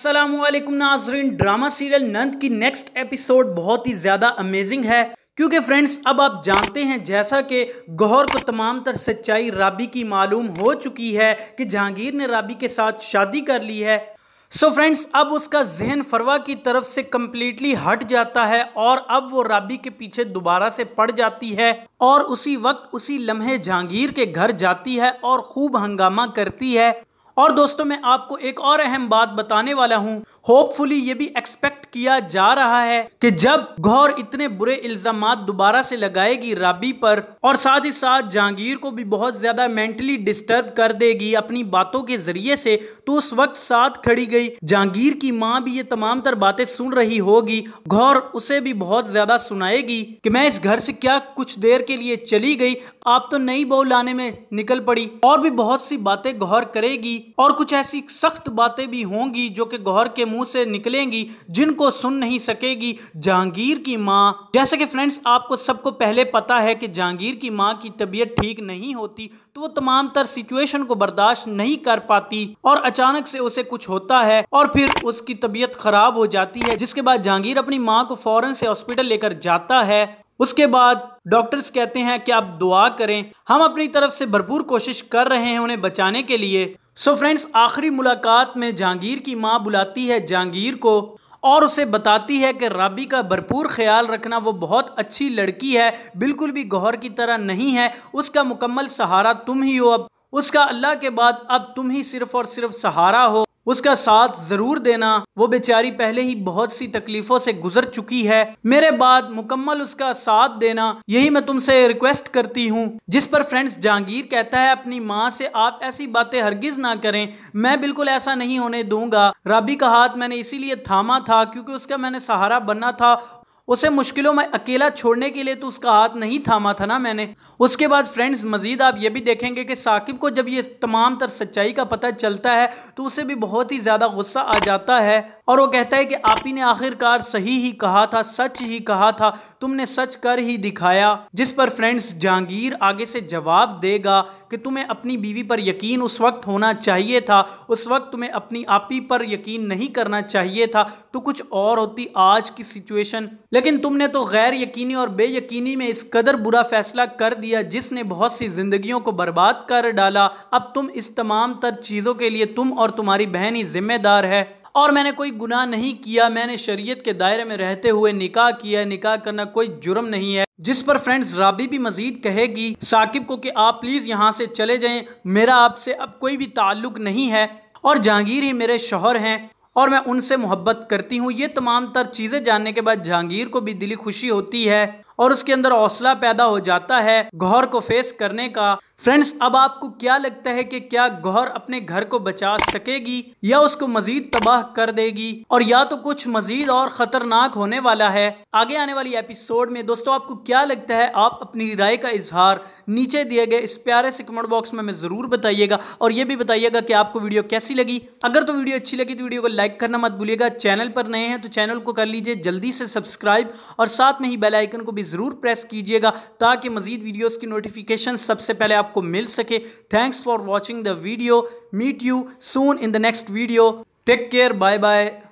असलम नाजरीन drama serial नंद की next episode बहुत ही ज़्यादा अमेजिंग है क्योंकि फ्रेंड्स अब आप जानते हैं जैसा कि गौहर को तमाम तर सच्चाई राबी की मालूम हो चुकी है कि जहांगीर ने राबी के साथ शादी कर ली है सो so फ्रेंड्स अब उसका जहन फरवा की तरफ से कम्प्लीटली हट जाता है और अब वो राबी के पीछे दोबारा से पड़ जाती है और उसी वक्त उसी लम्हे जहांगीर के घर जाती है और खूब हंगामा करती है और दोस्तों मैं आपको एक और अहम बात बताने वाला हूँ होपफुली ये भी एक्सपेक्ट किया जा रहा है कि जब गौर इतने बुरे इल्जाम दोबारा से लगाएगी राबी पर और साथ ही साथ जहांगीर को भी बहुत ज्यादा मेंटली डिस्टर्ब कर देगी अपनी बातों के जरिए से तो उस वक्त साथ खड़ी गई जहांगीर की माँ भी ये तमाम तर बातें सुन रही होगी गौर उसे भी बहुत ज्यादा सुनाएगी की मैं इस घर से क्या कुछ देर के लिए चली गई आप तो नई बहू लाने में निकल पड़ी और भी बहुत सी बातें गौर करेगी और कुछ ऐसी सख्त बातें भी होंगी जो कि गौहर के मुंह से निकलेंगी जिनको सुन नहीं सकेगी जहांगीर की माँ जैसे कि फ्रेंड्स आपको सबको पहले पता है कि जहांगीर की माँ की तबीयत ठीक नहीं होती तो वो तमाम तर सिचुएशन को बर्दाश्त नहीं कर पाती और अचानक से उसे कुछ होता है और फिर उसकी तबीयत खराब हो जाती है जिसके बाद जहांगीर अपनी माँ को फौरन से हॉस्पिटल लेकर जाता है उसके बाद डॉक्टर्स कहते हैं कि आप दुआ करें हम अपनी तरफ से भरपूर कोशिश कर रहे हैं उन्हें बचाने के लिए सो फ्रेंड्स आखिरी मुलाकात में जहांगीर की माँ बुलाती है जहांगीर को और उसे बताती है कि राबी का भरपूर ख्याल रखना वो बहुत अच्छी लड़की है बिल्कुल भी गौहर की तरह नहीं है उसका मुकम्मल सहारा तुम ही हो अब उसका अल्लाह के बाद अब तुम ही सिर्फ और सिर्फ सहारा हो उसका साथ ज़रूर देना वो बेचारी पहले ही बहुत सी तकलीफ़ों से गुजर चुकी है मेरे बाद मुकम्मल उसका साथ देना यही मैं तुमसे रिक्वेस्ट करती हूँ जिस पर फ्रेंड्स जहांगीर कहता है अपनी माँ से आप ऐसी बातें हरगिज ना करें मैं बिल्कुल ऐसा नहीं होने दूंगा राबी का हाथ मैंने इसीलिए थामा था क्योंकि उसका मैंने सहारा बनना था उसे मुश्किलों में अकेला छोड़ने के लिए तो उसका हाथ नहीं थामा था ना मैंने उसके बाद फ्रेंड्स मज़ीद आप ये भी देखेंगे कि साकिब को जब ये तमाम तर सच्चाई का पता चलता है तो उसे भी बहुत ही ज़्यादा गुस्सा आ जाता है और वो कहता है कि आप ही ने आखिरकार सही ही कहा था सच ही कहा था तुमने सच कर ही दिखाया जिस पर फ्रेंड्स जहांगीर आगे से जवाब देगा कि तुम्हें अपनी बीवी पर यकीन उस वक्त होना चाहिए था उस वक्त तुम्हें अपनी आपी पर यकीन नहीं करना चाहिए था तो कुछ और होती आज की सिचुएशन लेकिन तुमने तो गैर यकीनी और बेयकीनी में इस कदर बुरा फैसला कर दिया जिसने बहुत सी ज़िंदगियों को बर्बाद कर डाला अब तुम इस तमाम तर चीज़ों के लिए तुम और तुम्हारी बहन ही जिम्मेदार है और मैंने कोई गुनाह नहीं किया मैंने शरीयत के दायरे में रहते हुए निकाह किया निकाह करना कोई जुर्म नहीं है जिस पर फ्रेंड्स राबी भी मजीद कहेगी साकिब को कि आप प्लीज़ यहाँ से चले जाएं मेरा आपसे अब कोई भी ताल्लुक नहीं है और जहांगीर ही मेरे शोहर हैं और मैं उनसे मोहब्बत करती हूँ ये तमाम तर चीज़ें जानने के बाद जहांगीर को भी दिली खुशी होती है और उसके अंदर हौसला पैदा हो जाता है गौहर को फेस करने का फ्रेंड्स अब आपको क्या लगता है कि क्या गौहर अपने घर को बचा सकेगी या उसको मजीद तबाह कर देगी और या तो कुछ मजीद और खतरनाक होने वाला है आगे आने वाली एपिसोड में दोस्तों आपको क्या लगता है आप अपनी राय का इजहार नीचे दिए गए इस प्यारे से कमेंट बॉक्स में हमें ज़रूर बताइएगा और ये भी बताइएगा कि आपको वीडियो कैसी लगी अगर तो वीडियो अच्छी लगी तो वीडियो को लाइक करना मत भूलिएगा चैनल पर नए हैं तो चैनल को कर लीजिए जल्दी से सब्सक्राइब और साथ में ही बेलाइकन को भी ज़रूर प्रेस कीजिएगा ताकि मज़ीद वीडियोस की नोटिफिकेशन सबसे पहले आपको मिल सके thanks for watching the video meet you soon in the next video take care bye bye